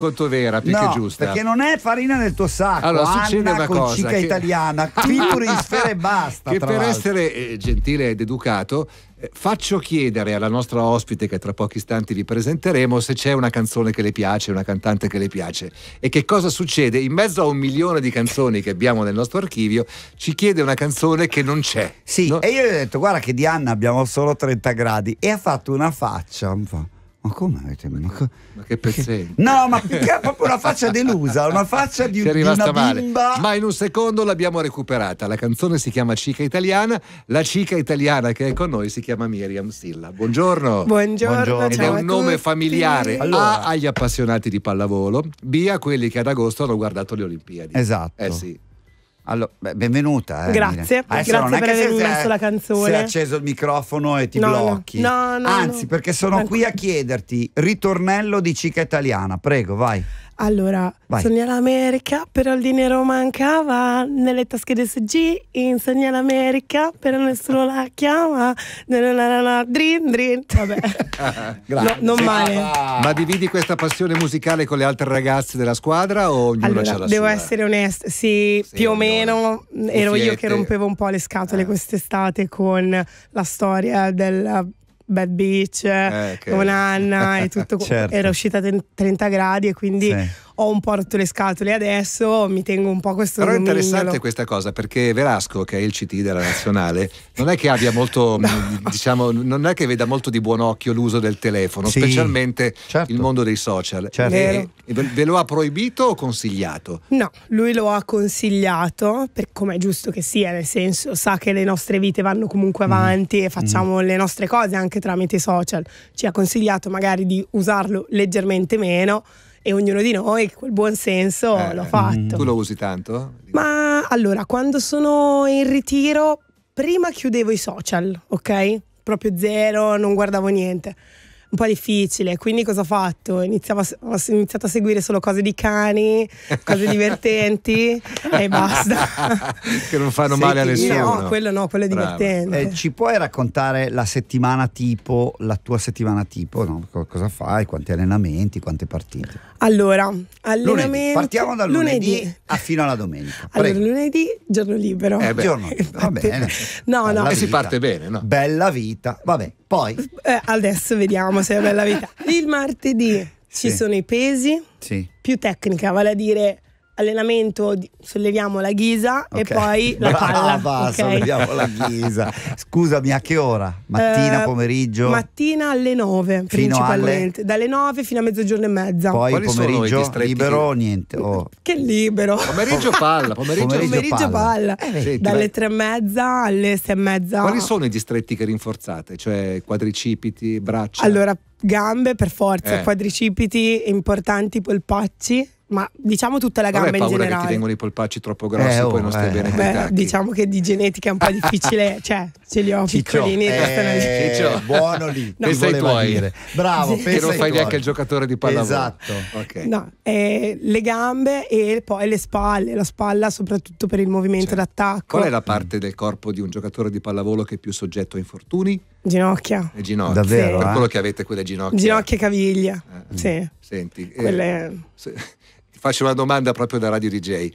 Conto vera più no, che giusta. Perché non è farina nel tuo sacco. Allora, Anna succede una con cosa. Cica che... italiana, pitture in sfera e basta. Che per l'altro. essere eh, gentile ed educato, eh, faccio chiedere alla nostra ospite, che tra pochi istanti vi presenteremo, se c'è una canzone che le piace, una cantante che le piace. E che cosa succede? In mezzo a un milione di canzoni che abbiamo nel nostro archivio, ci chiede una canzone che non c'è. Sì, no? e io gli ho detto, guarda che di Anna abbiamo solo 30 gradi. E ha fatto una faccia un po'. Ma come avete? Ma, ma che pezzente! No, ma perché proprio una faccia delusa, una faccia di, di una male. bimba. Ma in un secondo l'abbiamo recuperata. La canzone si chiama Cica Italiana. La cica italiana che è con noi si chiama Miriam Stilla. Buongiorno. Buongiorno. Buongiorno. Ed è un nome familiare allora. A agli appassionati di pallavolo, B a quelli che ad agosto hanno guardato le Olimpiadi. Esatto. Eh sì. Allora, beh, benvenuta. Eh, grazie, Adesso grazie per aver messo la canzone. Sei acceso il microfono e ti no, blocchi. No, no, Anzi, perché sono qui a chiederti ritornello di cica italiana. Prego, vai. Allora, Vai. sogna l'America, però il dinero mancava. Nelle tasche di SG, insegna l'America, però nessuno la chiama. Drin, drin. Vabbè, no, non male. Ma dividi questa passione musicale con le altre ragazze della squadra o ognuno allora, c'ha la devo essere onesta, sì, sì, più o meno ero io che rompevo un po' le scatole eh. quest'estate con la storia del Bad Beach eh, okay. con Anna e tutto. certo. Era uscita 30 gradi e quindi... Sì ho un po' rotto le scatole adesso, mi tengo un po' questo Però è interessante questa cosa perché Verasco, che è il CT della nazionale, non è che abbia molto, no. diciamo, non è che veda molto di buon occhio l'uso del telefono, sì, specialmente certo. il mondo dei social. Certo. E, ve lo ha proibito o consigliato? No, lui lo ha consigliato, come è giusto che sia, nel senso sa che le nostre vite vanno comunque mm. avanti mm. e facciamo mm. le nostre cose anche tramite i social. Ci ha consigliato magari di usarlo leggermente meno e ognuno di noi quel buon senso eh, l'ho mm. fatto. Tu lo usi tanto? Ma allora, quando sono in ritiro, prima chiudevo i social, ok? Proprio zero, non guardavo niente un po' difficile, quindi cosa ho fatto? Iniziavo, ho iniziato a seguire solo cose di cani, cose divertenti e basta. che non fanno Senti, male a nessuno. No, quello no, quello è Brava. divertente. Eh, ci puoi raccontare la settimana tipo, la tua settimana tipo? No? Cosa fai? Quanti allenamenti? Quante partite? Allora, allenamenti... Lunedì. Partiamo dal lunedì, lunedì. a fino alla domenica. Prego. Allora, lunedì, giorno libero. Eh beh, giorno libero, va bene. no, no. E si parte bene, no? Bella vita, va bene. Poi? Eh, adesso vediamo se è bella vita Il martedì sì. ci sono i pesi, sì. più tecnica, vale a dire allenamento solleviamo la ghisa okay. e poi la palla. Brava, ah, okay. solleviamo la ghisa. Scusami, a che ora? Mattina, eh, pomeriggio? Mattina alle 9 principalmente, alle... dalle 9 fino a mezzogiorno e mezza. Poi Quali pomeriggio libero che... niente. Oh. Che libero. Pomeriggio palla, pomeriggio, pomeriggio palla. palla. Eh, dalle 3 e mezza alle 6 e mezza. Quali sono i distretti che rinforzate? Cioè quadricipiti, braccia? Allora, gambe per forza, eh. quadricipiti, importanti polpacci ma diciamo tutta la gamba in generale. Vabbè, che ti vengono i polpacci troppo grossi eh, oh, poi non oh, stai eh, bene beh, Diciamo che di genetica è un po' difficile, cioè ce li ho Ciccio, piccolini. Eh, Ciccio. Eh, buono lì, no. pensa ai tuoi. Dire. Bravo, sì. pensa E non fai neanche il giocatore di pallavolo. Esatto. Okay. No, eh, le gambe e poi le spalle, la spalla soprattutto per il movimento cioè, d'attacco. Qual è la parte del corpo di un giocatore di pallavolo che è più soggetto a infortuni? Ginocchia. Le ginocchia. Davvero? Per eh? quello che avete quelle ginocchia. Ginocchia e caviglia, eh. sì. Senti, quelle... Se Faccio una domanda proprio da Radio DJ.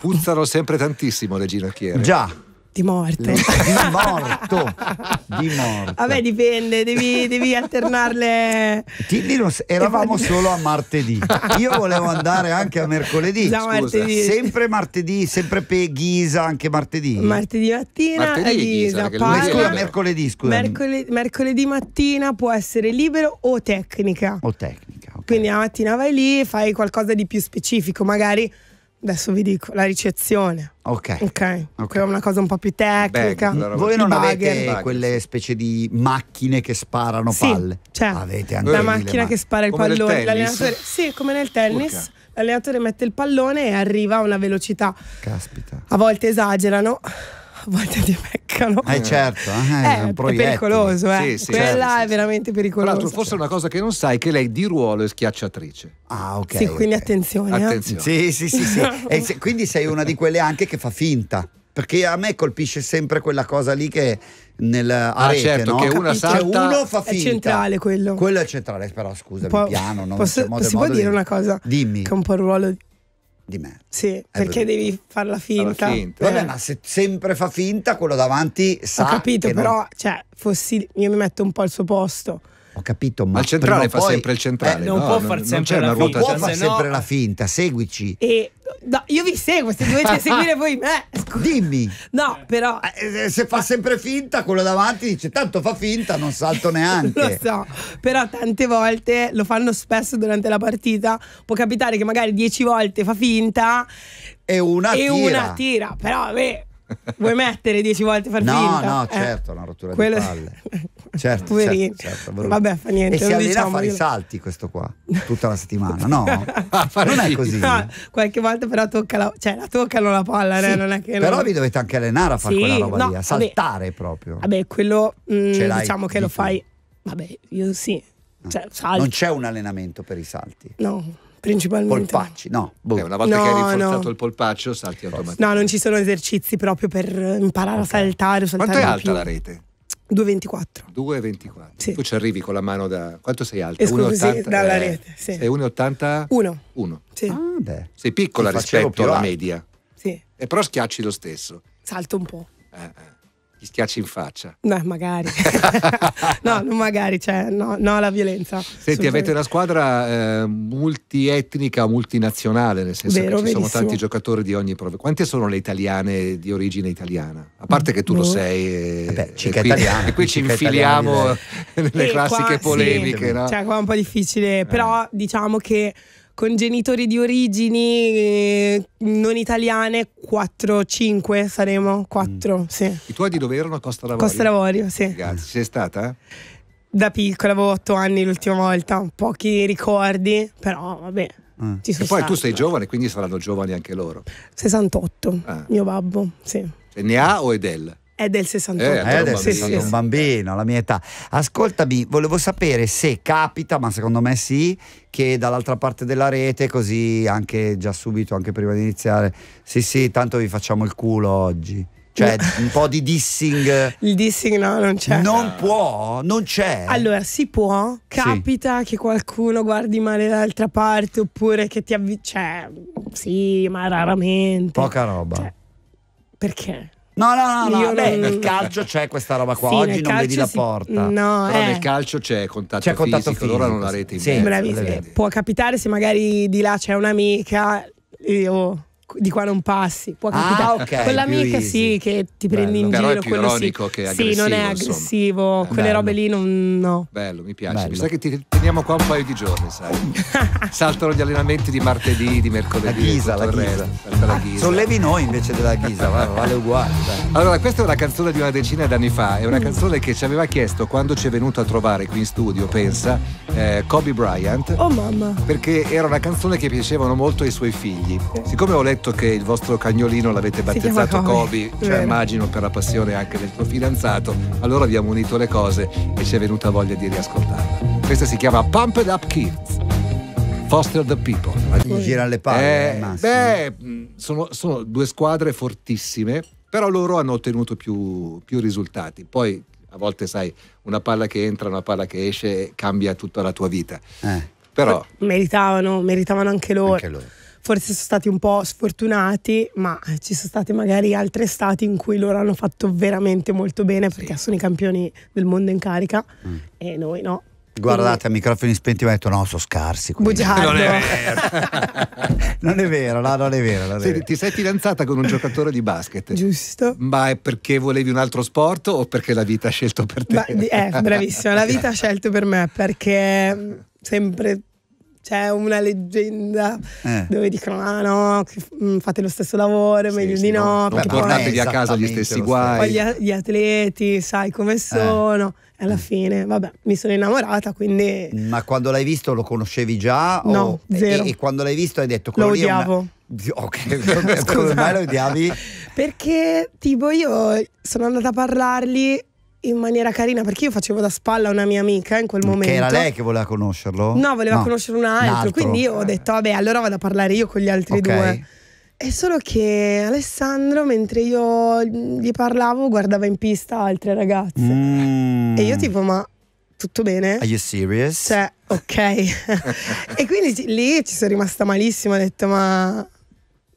Puzzano sempre tantissimo le ginocchiere. Già. Di morte. Di morto. Di morto. Vabbè, dipende, devi, devi alternarle. Tindinos, eravamo solo a martedì. Io volevo andare anche a mercoledì. No, martedì. Sempre martedì, sempre per Ghisa, anche martedì. Martedì mattina martedì, Ghisa, Ghisa scusa, mercoledì, scusa. Mercoledì, mercoledì mattina può essere libero o tecnica. O tecnica. Quindi la mattina vai lì, fai qualcosa di più specifico, magari adesso vi dico la ricezione. Ok. Ok. okay. È una cosa un po' più tecnica. Beh, mm. Voi non avete quelle specie di macchine che sparano sì, palle. Cioè, avete anche la macchina che spara il come pallone. L'allenatore, sì, come nel tennis. Urca. L'allenatore mette il pallone e arriva a una velocità. Caspita. A volte esagerano a volte ti peccano. Eh, eh certo, eh, eh, è pericoloso, eh. Sì, sì, quella certo, è sì, veramente pericolosa. Tra l'altro forse una cosa che non sai è che lei di ruolo è schiacciatrice. Ah, ok. Sì, quindi okay. attenzione. Eh. Sì, sì, sì, sì. e se, quindi sei una di quelle anche che fa finta perché a me colpisce sempre quella cosa lì che nel ah, rete, certo, no? che una cioè, salta uno fa finta. È centrale quello. Quello è centrale, però scusa, piano, non posso, c'è modo, posso modo dire di... una cosa? Dimmi. Che è un po' il ruolo di me. Sì, perché devi farla finta. finta. Vabbè, eh. ma se sempre fa finta, quello davanti sa. Ho capito, però, non... cioè, fossi, io mi metto un po' al suo posto. Ho capito, ma, ma il centrale fa poi... sempre il centrale. Eh, non no, può far non, sempre, non la, finta, può far sempre no... la finta. seguici. E... No, io vi seguo, se dovete seguire voi me. Eh, Dimmi. No, però. Eh, eh se fa ah. sempre finta, quello davanti dice tanto fa finta, non salto neanche. lo so, però tante volte lo fanno spesso durante la partita. Può capitare che magari dieci volte fa finta. E una e tira. E una tira, però beh, Vuoi mettere dieci volte far no, finta? No, no, eh. certo, eh. una rottura Quello... di palle. Certo, Poverino. certo, certo Vabbè, fa niente. E si allena diciamo, a fare i salti questo qua, tutta la settimana, no? non è così. No, qualche volta però tocca la... Cioè, la toccano la palla, eh, sì, non è che... Però non... vi dovete anche allenare a fare sì, quella roba no, lì, a saltare vabbè. proprio. Vabbè, quello mh, mm, diciamo che lo fai... Vabbè, io sì. No. Cioè, non c'è un allenamento per i salti. No principalmente. Polpacci, no. Boh. Eh, una volta no, che hai rinforzato no. il polpaccio salti automaticamente. No, non ci sono esercizi proprio per imparare okay. a saltare. O saltare Quanto è alta più. la rete? 2,24. 2,24. Sì. Tu ci arrivi con la mano da... Quanto sei alta? Esclusi 1,80? dalla eh, rete, sì. Sei 1,80? 1. 1. Sì. Ah, sei piccola rispetto alla media. Sì. E però schiacci lo stesso. Salto un po'. Eh, eh gli schiacci in faccia. No, magari. no, non magari, cioè, no, no alla violenza. Senti, avete una squadra eh, multietnica, multinazionale, nel senso Vero, che ci verissimo. sono tanti giocatori di ogni provincia. Quante sono le italiane di origine italiana? A parte che tu no. lo boh. sei, Vabbè, eh, eh e, qui, e qui ci infiliamo nelle e eh, classiche qua, polemiche. Sì. No? Cioè, qua è un po' difficile, però eh. diciamo che con genitori di origini eh, non italiane, 4-5 saremo, 4, mm. sì. I tuoi di dove erano a Costa Lavorio? Costa Lavorio, sì. Grazie, sei stata? Da piccola, avevo 8 anni l'ultima volta, pochi ricordi, però vabbè. Mm. e poi stata. tu sei giovane, quindi saranno giovani anche loro. 68, ah. mio babbo, sì. Cioè, ne ha o è del? È del 68. Eh, è del 68, sì, un bambino, la mia età. Ascoltami, volevo sapere se capita, ma secondo me sì, che dall'altra parte della rete, così anche già subito, anche prima di iniziare, sì sì, tanto vi facciamo il culo oggi. Cioè, un po' di dissing. Il dissing no, non c'è. Non può, non c'è. Allora, si può. Capita sì. che qualcuno guardi male dall'altra parte oppure che ti avvicini. Cioè, sì, ma raramente. Poca roba. Cioè, perché? No, no, no, no. Beh, non... nel calcio c'è questa roba qua. Sì, Oggi non vedi la porta. Si... No, Però eh. nel calcio c'è contatto, c'è contatto fisico, fisico, allora non la rete in sì, mezzo. Può capitare se magari di là c'è un'amica. Io di qua non passi. Può ah, capitare. Ah, okay, con sì, che ti prendi Bello. in Però giro. È più ironico sì. che aggressivo. Sì, non è aggressivo. Insomma. Quelle Bello. robe lì non. No. Bello, mi piace. Bello. Mi sa che ti teniamo qua un paio di giorni, sai. Saltano gli allenamenti di martedì, di mercoledì. La Ghisa, la Ghisa. La ah, Sollevi noi invece della Ghisa, vale uguale. Dai. Allora, questa è una canzone di una decina d'anni fa. È una mm. canzone che ci aveva chiesto quando ci è venuto a trovare qui in studio, pensa, eh, Kobe Bryant. Oh mamma. Perché era una canzone che piacevano molto ai suoi figli. Siccome ho letto detto che il vostro cagnolino l'avete battezzato Kobe, Kobe cioè immagino per la passione anche del tuo fidanzato, allora abbiamo unito le cose e ci è venuta voglia di riascoltarla. Questa si chiama Pump Pumped Up Kids. Foster the People. Ma gli gira le palle. Eh, eh beh, mm, sono, sono, due squadre fortissime, però loro hanno ottenuto più, più risultati. Poi a volte sai, una palla che entra, una palla che esce, cambia tutta la tua vita. Eh. Però meritavano, meritavano anche loro. Anche loro forse sono stati un po' sfortunati, ma eh, ci sono state magari altre stati in cui loro hanno fatto veramente molto bene perché sì. sono i campioni del mondo in carica mm. e noi no. Guardate, a microfoni spenti mi ha detto no, sono scarsi. Quindi. Bugiardo. Non è vero. non è vero, no, non è vero. Non è vero. Senti, ti sei fidanzata con un giocatore di basket. Giusto. Ma è perché volevi un altro sport o perché la vita ha scelto per te? Ma, eh, bravissima, la vita ha scelto per me perché sempre c'è una leggenda eh. dove dicono ah no mm, fate lo stesso lavoro sì, meglio sì, di no, no non portatevi a casa gli stessi guai poi gli, gli atleti sai come eh. sono eh. alla mm. fine vabbè mi sono innamorata quindi ma quando l'hai visto lo conoscevi già no o... zero e, e, quando l'hai visto hai detto lo odiavo Ok, come mai lo odiavi? Perché tipo io sono andata a parlargli in maniera carina perché io facevo da spalla a una mia amica in quel momento. Che era lei che voleva conoscerlo? No, voleva no. conoscere un altro, altro, quindi io ho eh. detto vabbè allora vado a parlare io con gli altri okay. due. È solo che Alessandro, mentre io gli parlavo, guardava in pista altre ragazze. Mm. E io tipo ma tutto bene? Are you serious? Cioè, ok. e quindi lì ci sono rimasta malissimo, ho detto ma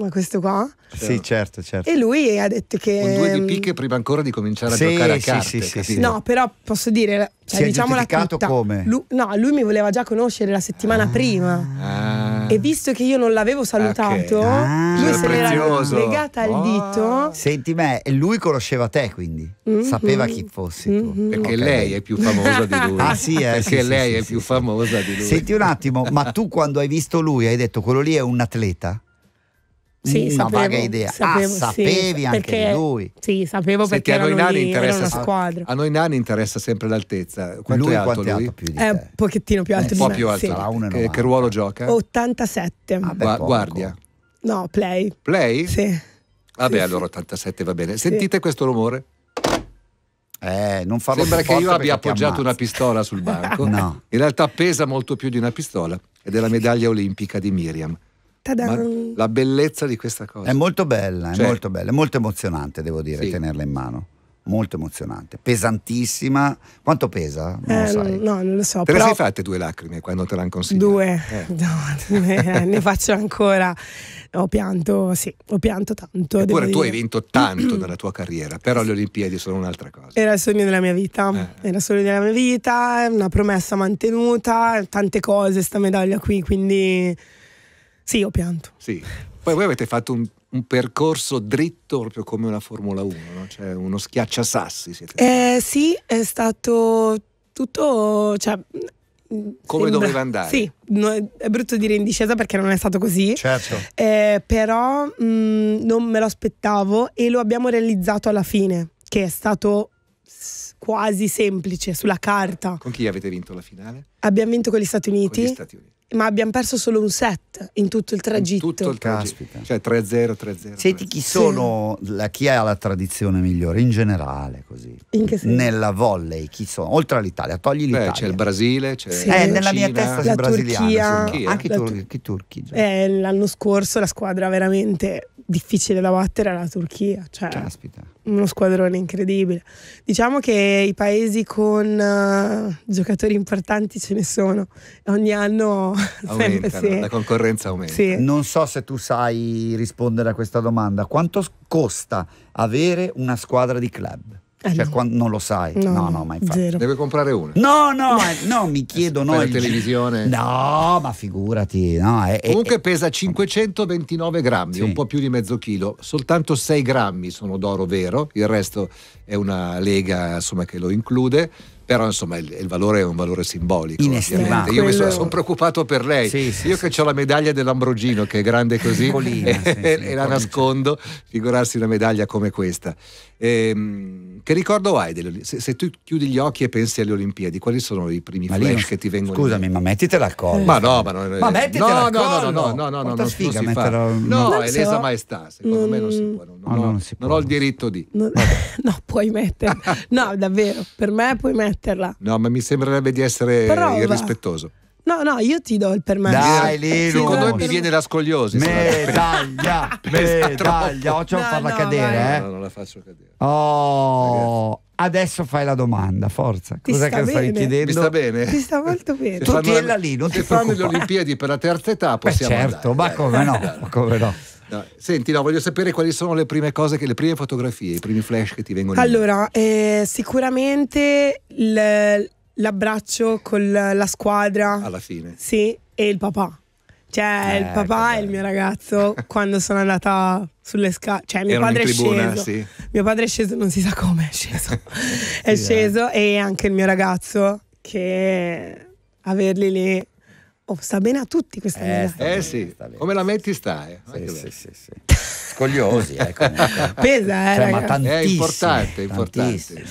ma questo qua? Sì, certo, certo. E lui ha detto che... Con due di ehm, picche prima ancora di cominciare a giocare a carte. Sì, sì, sì, No, però posso dire... Cioè, si diciamola tutta. come? Lui, no, lui mi voleva già conoscere la settimana ah, prima. Ah, e visto che io non l'avevo salutato, okay. ah, lui se l'era legata al oh. dito. Ah. Senti me, lui conosceva te quindi? Mm -hmm. Sapeva chi fossi mm -hmm. tu? Mm-hmm. Perché okay. lei è più famosa di lui. ah sì, eh, Perché lei è più famosa di lui. Senti un attimo, ma tu quando hai visto lui hai detto quello lì è un atleta? sì, una sapevo, vaga idea. Ah, sapevo, ah, sapevi sì, anche perché, lui. Sì, sapevo Senti, perché a noi nani interessa A noi nani interessa sempre l'altezza. Quanto lui è alto lui? Alto più È eh, un eh, pochettino più eh, alto eh, di un po' più alto. Sì. Eh, che, che, ruolo gioca? 87. Ah, beh, guardia. No, play. Play? Sì. Vabbè, allora 87 va bene. Sentite questo rumore? Eh, non farlo Sembra che io abbia appoggiato una pistola sul banco. no. In realtà pesa molto più di una pistola ed è la medaglia olimpica di Miriam la bellezza di questa cosa. È molto bella, cioè, è molto bella, è molto emozionante, devo dire, sì. tenerla in mano. Molto emozionante, pesantissima. Quanto pesa? Non eh, lo sai. No, non lo so. Te però... le sei fatte due lacrime quando te l'hanno consigliato? Due, eh. no, eh, ne, ne faccio ancora. Ho pianto, sì, ho pianto tanto. Eppure tu hai vinto tanto nella tua carriera, però le Olimpiadi sono un'altra cosa. Era il sogno della mia vita, eh. era il sogno della mia vita, una promessa mantenuta, tante cose, sta medaglia qui, quindi sì, ho pianto. Sì. Poi voi avete fatto un, un percorso dritto proprio come una Formula 1, no? cioè uno schiacciasassi. Siete eh, sì, è stato tutto... Cioè, mm, come sembra, doveva andare. Sì, no, è brutto dire in discesa perché non è stato così. Certo. Eh, però mh, mm, non me lo aspettavo e lo abbiamo realizzato alla fine, che è stato quasi semplice sulla carta. Con chi avete vinto la finale? Abbiamo vinto con gli Stati Uniti. Con gli Stati Uniti ma abbiamo perso solo un set in tutto il tragitto. In tutto il tragitto. Cioè 3-0, 3-0. Senti chi sono, sì. la, chi ha la tradizione migliore in generale così? In che senso? Nella volley, chi sono? Oltre all'Italia, togli l'Italia. c'è il Brasile, c'è sì. eh, nella Cina, mia testa la brasiliano, Turchia, sono, Turchia. Anche i, tur- turchi. Eh, l'anno scorso la squadra veramente difficile da battere alla Turchia, cioè Caspita. uno squadrone incredibile. Diciamo che i paesi con uh, giocatori importanti ce ne sono, ogni anno aumenta, sì. la concorrenza aumenta. Sì. Non so se tu sai rispondere a questa domanda, quanto costa avere una squadra di club? Eh, cioè, quando non lo sai, no, no, no ma infatti. Zero. Deve comprare una. No, no, eh, no, mi chiedo noi. Per televisione. No, ma figurati. No, è, eh, Comunque è, pesa 529 grammi, sì. un po' più di mezzo chilo. Soltanto 6 grammi sono d'oro vero, il resto è una lega insomma, che lo include però insomma il, il, valore è un valore simbolico inestimabile io mi sono, preoccupato per lei sì, sì, io sì, che ho la medaglia dell'Ambrogino che è grande così Polina, e, e la nascondo figurarsi una medaglia come questa Ehm, che ricordo hai? Delle, se, se, tu chiudi gli occhi e pensi alle Olimpiadi, quali sono i primi ma flash non, che ti vengono? Scusami, in... ma mettitela al collo. Ma no, ma, non, eh, ma mettitela no, al collo. No, no, no, no, no, non sfiga non si fa. No, non è so. lesa maestà, secondo mm. me non si può. Non, ah, no, no, non, si può. non ho il diritto di. No, no puoi metterla. no, davvero, per me puoi metterla. No, ma mi sembrerebbe di essere Prova. irrispettoso. No, no, io ti do il permesso. Dai, Lilu. Secondo me mi viene la scogliosi. Medaglia, medaglia. Facciamo no, farla no, cadere, vai. eh? No, non la faccio cadere. Oh, Ragazzi. adesso fai la domanda, forza. Ti Cos'è che bene. stai chiedendo? Mi sta bene? Ti sta molto bene. Tu tienila lì, non ti fanno le Olimpiadi per la terza età, possiamo Beh, certo, andare. ma come no? Ma come no? No, senti, no, voglio sapere quali sono le prime cose, che, le prime fotografie, i primi flash che ti vengono allora, in Allora, eh, sicuramente il, l'abbraccio con la squadra. Alla fine. Sì, e il papà. Cioè, eh, il papà e il mio ragazzo quando sono andata sulle scale. Cioè, mio Erano padre tribuna, è sceso. Sì. Mio padre è sceso, non si sa come è sceso. è sì, eh. sceso eh. e anche il mio ragazzo che averli lì. Oh, sta bene a tutti questa eh, bene, eh sì, come la metti stai. Eh. Sì, sì, sì, Scogliosi, eh, Pesa, eh, cioè, ma tantissimi, È importante, importante. Tantissimi.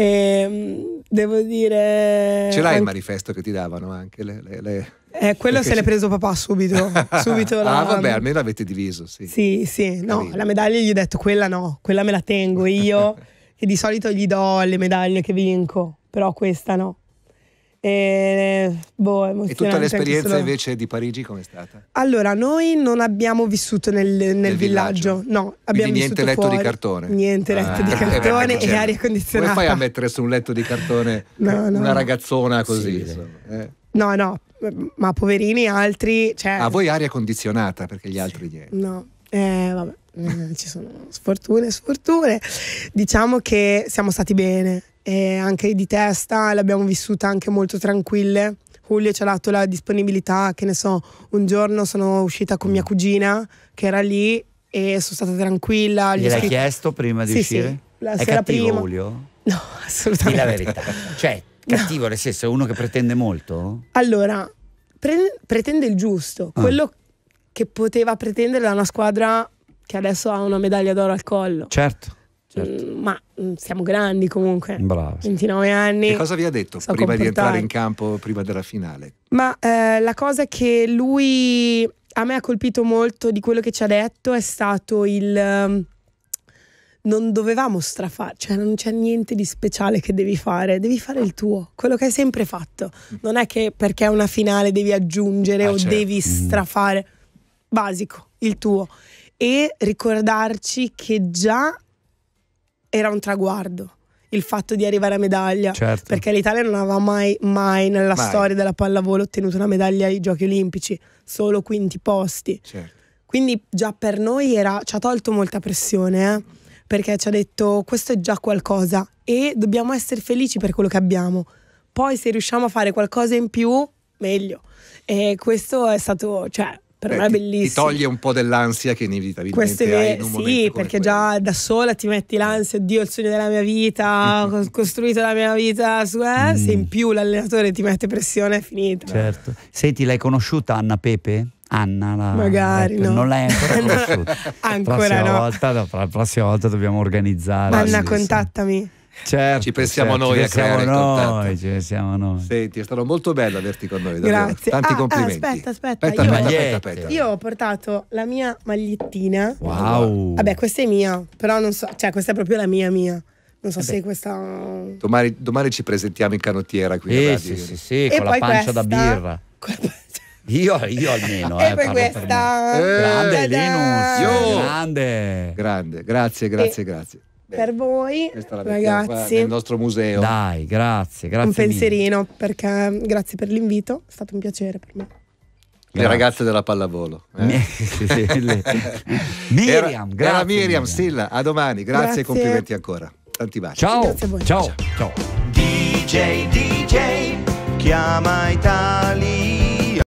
E, ehm, devo dire... Ce l'hai anche... il manifesto che ti davano anche? Le, le, le... Eh, quello Perché se l'è preso papà subito. subito la... Ah, vabbè, almeno l'avete diviso. Sì, sì, sì no, Carino. la medaglia gli ho detto quella no, quella me la tengo io, che di solito gli do le medaglie che vinco, però questa no. E, boh, e tutta l'esperienza invece di Parigi com'è stata? Allora, noi non abbiamo vissuto nel, nel, nel villaggio. villaggio. no. Abbiamo Quindi niente letto fuori. di cartone. Niente ah, letto di cartone e certo. aria condizionata. Come fai a mettere su un letto di cartone no, no. una ragazzona così? Sì, eh? No, no, ma poverini altri. Cioè... A voi aria condizionata perché gli altri sì. niente. No, eh, vabbè. Eh, ci sono sfortune, sfortune. Diciamo che siamo stati bene, eh, anche di testa, l'abbiamo vissuta anche molto tranquille. Julio ci ha dato la disponibilità, che ne so, un giorno sono uscita con mia mm. cugina che era lì e sono stata tranquilla. Gliel'hai scritto... chiesto prima di sì, uscire? Sì, la È cattivo prima. Julio? No, assolutamente. Dì la verità. Cioè, cattivo no. nel senso, uno che pretende molto? Allora, pre- pretende il giusto, ah. quello che poteva pretendere da una squadra che adesso ha una medaglia d'oro al collo. Certo. Certo. Mm, ma mm, siamo grandi comunque, Bravo. 29 anni. Che cosa vi ha detto so prima comportare. di entrare in campo, prima della finale? Ma eh, la cosa che lui a me ha colpito molto di quello che ci ha detto è stato il ehm, non dovevamo strafare, cioè non c'è niente di speciale che devi fare, devi fare il tuo, quello che hai sempre fatto. Mm. Non è che perché è una finale devi aggiungere ah, o certo. devi strafare, basico, il tuo. E ricordarci che già era un traguardo il fatto di arrivare a medaglia certo. perché l'Italia non aveva mai, mai nella mai. storia della pallavolo ottenuto una medaglia ai giochi olimpici solo quinti posti certo. quindi già per noi era, ci ha tolto molta pressione eh? perché ci ha detto questo è già qualcosa e dobbiamo essere felici per quello che abbiamo poi se riusciamo a fare qualcosa in più meglio e questo è stato cioè per Beh, me è bellissimo. Ti toglie un po' dell'ansia che inevitabilmente Queste hai in un Sì, perché quello. già da sola ti metti l'ansia, Dio, il sogno della mia vita, ho costruito la mia vita, su, eh? mm. se in più l'allenatore ti mette pressione è finita. Certo. Senti, l'hai conosciuta Anna Pepe? Anna la, Magari la, no. non l'hai ancora conosciuta. ancora la no. Volta, la prossima volta dobbiamo organizzare. Anna, contattami. Sì. Certo, ci pensiamo certo, noi ci a creare noi, ci pensiamo noi. Senti, è stato molto bello averti con noi. Davvero. Grazie. Tanti ah, ah complimenti. Ah, aspetta, aspetta. Aspetta, io, aspetta, aspetta, Io ho portato la mia magliettina. Wow. Vabbè, questa è mia, però non so, cioè questa è proprio la mia mia. Non so Vabbè. se questa. Domani, domani, ci presentiamo in canottiera qui. Eh, sì, sì, sì, e con la pancia questa... da birra. Io, io, almeno. e eh, poi questa. Eh, grande Linus. Grande. grande. Grazie, grazie, e... grazie per voi, ragazzi. Nel nostro museo. Dai, grazie, grazie. Un pensierino, mille. perché mm, grazie per l'invito, è stato un piacere per me. Le ragazze della pallavolo. Eh? eh sì, Miriam, era, grazie. Era Miriam, Miriam, Silla, a domani, grazie, e complimenti ancora. Tanti baci. Ciao. grazie Ciao. Ciao. Ciao. DJ, DJ, chiama Italia.